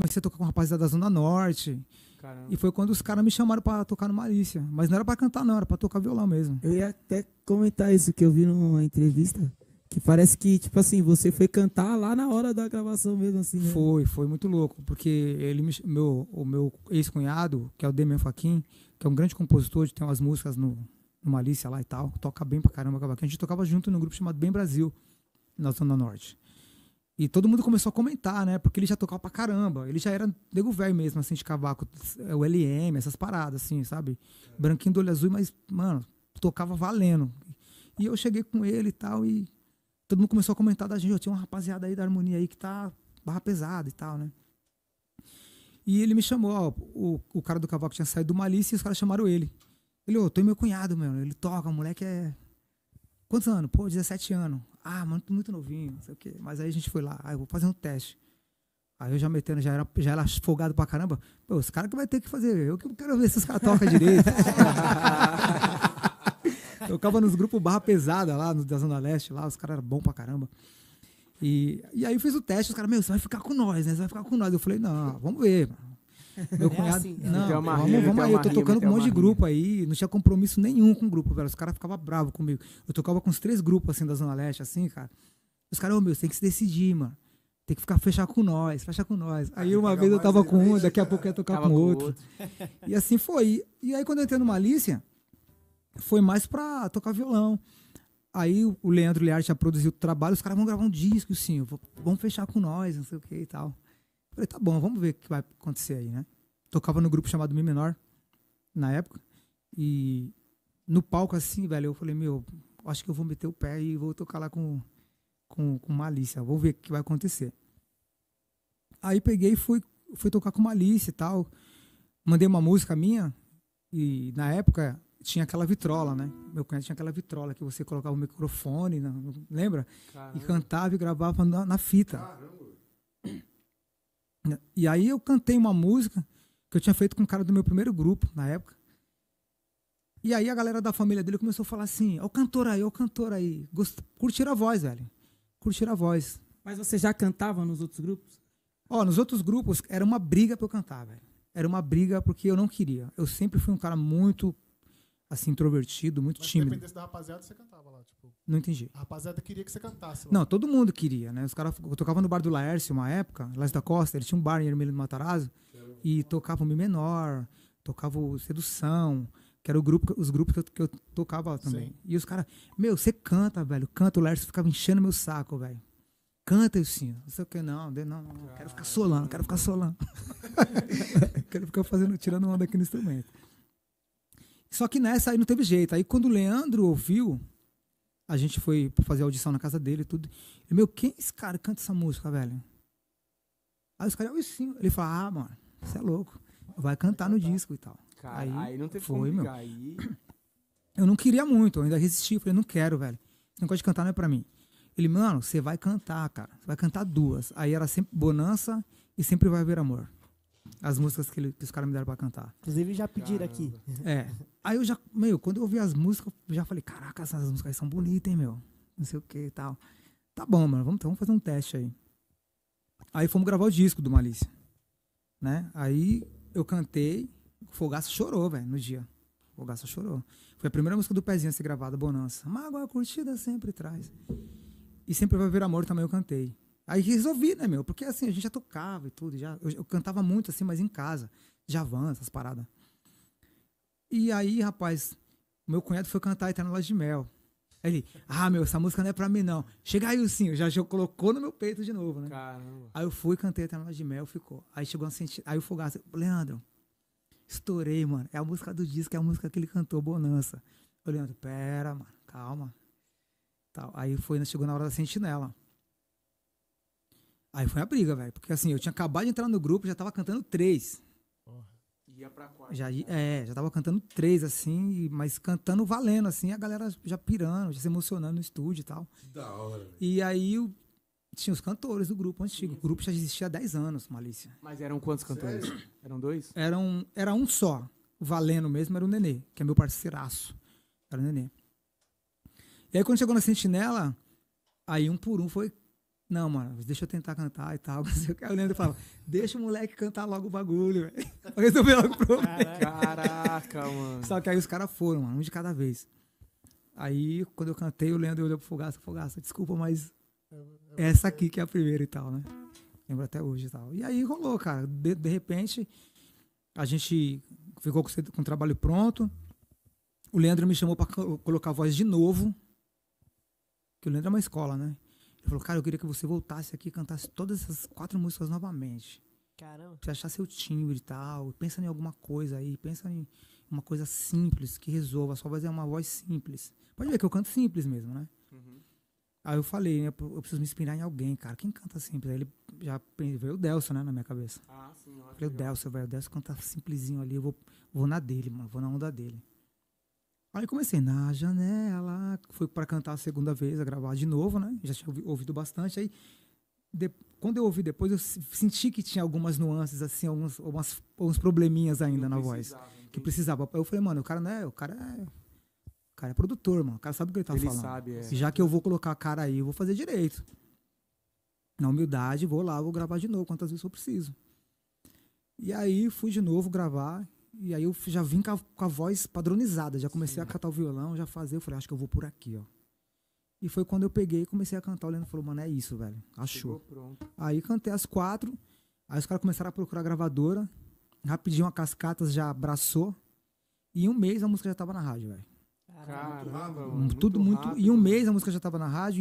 comecei a tocar com um da Zona Norte. Caramba. E foi quando os caras me chamaram para tocar no Malícia. Mas não era para cantar, não, era para tocar violão mesmo. Eu ia até comentar isso que eu vi numa entrevista. Que parece que, tipo assim, você foi cantar lá na hora da gravação mesmo, assim. Né? Foi, foi muito louco. Porque ele me, meu, o meu ex-cunhado, que é o Demian Faquin, que é um grande compositor, tem umas músicas no, no Malícia lá e tal, toca bem pra caramba A gente tocava junto num grupo chamado Bem Brasil, na Zona Norte. E todo mundo começou a comentar, né? Porque ele já tocava pra caramba. Ele já era nego velho mesmo, assim, de cavaco. É, o LM, essas paradas, assim, sabe? Branquinho do olho azul, mas, mano, tocava valendo. E eu cheguei com ele e tal, e todo mundo começou a comentar da gente. Eu tinha uma rapaziada aí da harmonia aí que tá barra pesada e tal, né? E ele me chamou, ó, o, o cara do cavaco tinha saído do Malícia e os caras chamaram ele. Ele, ô, oh, tô meu cunhado, meu. Ele toca, o moleque é Quantos anos? Pô, 17 anos. Ah, mano, muito novinho, não sei o quê. Mas aí a gente foi lá, aí ah, eu vou fazer um teste. Aí eu já metendo, já era, já era folgado pra caramba. Pô, os caras que vai ter que fazer, eu que quero ver se os caras tocam direito. Tocava nos grupos barra pesada lá, no, da Zona Leste, lá, os caras eram bons pra caramba. E, e aí eu fiz o teste, os caras, meu, você vai ficar com nós, né? Você vai ficar com nós. Eu falei, não, vamos ver, mano. Meu é cunhado. Assim, não, uma vamos, vamos aí, eu tô tocando com um monte de grupo aí, não tinha compromisso nenhum com o grupo, velho. Os caras ficavam bravos comigo. Eu tocava com os três grupos, assim, da Zona Leste, assim, cara. Os caras, ô oh, meu, tem que se decidir, mano. Tem que ficar fechar com nós, fechar com nós. Ah, aí, aí uma vez eu tava com um, daqui a pouco ia tocar com, com outro. outro. e assim foi. E aí quando eu entrei no Malícia, foi mais pra tocar violão. Aí o Leandro Lear já produziu o trabalho, os caras vão gravar um disco, sim, vão fechar com nós, não sei o que e tal. Falei, tá bom, vamos ver o que vai acontecer aí, né? Tocava no grupo chamado Mi Menor, na época, e no palco assim, velho, eu falei, meu, acho que eu vou meter o pé e vou tocar lá com, com, com malícia, vou ver o que vai acontecer. Aí peguei e fui, fui tocar com malícia e tal, mandei uma música minha, e na época tinha aquela vitrola, né? Meu cunhado tinha aquela vitrola que você colocava o microfone, né? lembra? Caramba. E cantava e gravava na, na fita. Caramba. Né? E aí eu cantei uma música que eu tinha feito com um cara do meu primeiro grupo, na época. E aí a galera da família dele começou a falar assim: ó, o cantor aí, ó, o cantor aí. Gost... Curtiram a voz, velho. Curtiram a voz. Mas você já cantava nos outros grupos? Ó, nos outros grupos era uma briga pra eu cantar, velho. Era uma briga porque eu não queria. Eu sempre fui um cara muito assim, introvertido, muito Mas tímido. Dependesse da rapaziada, você cantava lá, tipo. Não entendi. A rapaziada queria que você cantasse lá. Não, todo mundo queria, né? Os caras. Eu tocava no bar do Laércio uma época, Laércio da Costa, ele tinha um bar em Ermelho do Matarazzo, e tocava o Mi Menor, tocava o Sedução, que eram o grupo, os grupos que eu, que eu tocava também. Sim. E os caras, meu, você canta, velho. Canta, o Laércio ficava enchendo meu saco, velho. Canta, eu sim. Não sei o que, não. Não, não, não. Quero ficar solando, quero ficar solando. quero ficar fazendo, tirando onda aqui no instrumento. Só que nessa aí não teve jeito. Aí quando o Leandro ouviu, a gente foi fazer audição na casa dele e tudo. Ele, meu, quem é esse cara canta essa música, velho? Aí os caras, eu sim. Ele falou, ah, mano, você é louco. Vai cantar no disco e tal. Cara, aí, aí não teve foi, meu. Aí... Eu não queria muito, eu ainda resisti. Eu falei, não quero, velho. Esse negócio de cantar não é pra mim. Ele, mano, você vai cantar, cara. Você vai cantar duas. Aí era sempre bonança e sempre vai haver amor as músicas que, ele, que os caras me deram pra cantar. Inclusive já pediram aqui. É. Aí eu já, meu, quando eu ouvi as músicas, eu já falei, caraca, essas músicas aí são bonitas, hein, meu. Não sei o que e tal. Tá bom, mano, vamos, vamos fazer um teste aí. Aí fomos gravar o disco do Malícia. Né? Aí eu cantei, o Fogaça chorou, velho, no dia. O Fogaça chorou. Foi a primeira música do Pezinho a ser gravada, Bonança. Mágoa curtida sempre traz. E sempre vai vir amor também eu cantei. Aí resolvi, né, meu? Porque assim, a gente já tocava e tudo. Já, eu, eu cantava muito assim, mas em casa. Javan, essas paradas. E aí, rapaz, meu cunhado foi cantar e tá loja de mel. Aí ele, ah, meu, essa música não é pra mim, não. Chega aí, sim, já, já colocou no meu peito de novo, né? Caramba. Aí eu fui, cantei até na loja de mel, ficou. Aí chegou um senti, Aí o Fogaço, Leandro, estourei, mano. É a música do disco, é a música que ele cantou, Bonança. Eu, Leandro, pera, mano, calma. Tal. Aí foi, né, chegou na hora da sentinela. Aí foi a briga, velho. Porque assim, eu tinha acabado de entrar no grupo, já tava cantando três. Porra. Ia pra quatro. Já, né? É, já tava cantando três, assim, mas cantando valendo, assim, a galera já pirando, já se emocionando no estúdio e tal. Da hora. Véio. E aí tinha os cantores do grupo antigo. Sim. O grupo já existia há 10 anos, Malícia. Mas eram quantos cantores? Sério? Eram dois? Era um, era um só. Valendo Valeno mesmo era o Nenê, que é meu parceiraço. Era o Nenê. E aí quando chegou na Sentinela, aí um por um foi não, mano, deixa eu tentar cantar e tal. Eu o Leandro fala, deixa o moleque cantar logo o bagulho, velho. Pra resolver logo o problema. Caraca, mano. Só que aí os caras foram, mano, um de cada vez. Aí, quando eu cantei, o Leandro olhou pro Fogaça, Fogaça, desculpa, mas essa aqui que é a primeira e tal, né? Lembro até hoje e tal. E aí rolou, cara. De, de repente, a gente ficou com, com o trabalho pronto. O Leandro me chamou pra colocar a voz de novo. Que o Leandro é uma escola, né? Ele falou, cara, eu queria que você voltasse aqui e cantasse todas essas quatro músicas novamente. Caramba. Pra achar seu timbre e tal. Pensa em alguma coisa aí. Pensa em uma coisa simples que resolva. A sua voz é uma voz simples. Pode ver que eu canto simples mesmo, né? Uhum. Aí eu falei, né, eu preciso me inspirar em alguém, cara. Quem canta simples? Aí ele já veio o Delcio, né, na minha cabeça. Ah, sim. Falei, o Delcio, velho. O Delcio canta simplesinho ali. Eu vou, vou na dele, mano. Vou na onda dele. Aí comecei na janela, fui para cantar a segunda vez, a gravar de novo, né? Já tinha ouvido bastante. Aí, de, quando eu ouvi depois, eu senti que tinha algumas nuances, assim, alguns, algumas, alguns probleminhas ainda eu na voz. Entendi. Que precisava. Eu falei, mano, o cara não é. O cara é, o cara é produtor, mano. O cara sabe o que ele tá ele falando. Sabe, é. Já que eu vou colocar a cara aí, eu vou fazer direito. Na humildade, vou lá, vou gravar de novo, quantas vezes eu preciso. E aí fui de novo gravar e aí eu já vim com a, com a voz padronizada, já comecei Sim. a cantar o violão, já fazer, eu falei, acho que eu vou por aqui, ó. E foi quando eu peguei e comecei a cantar. O Leandro falou, mano, é isso, velho. Achou. Aí cantei as quatro. Aí os caras começaram a procurar a gravadora. Rapidinho a Cascatas já abraçou. E em um mês a música já tava na rádio, velho. Caramba, mano, Tudo muito. muito em um mês a música já tava na rádio.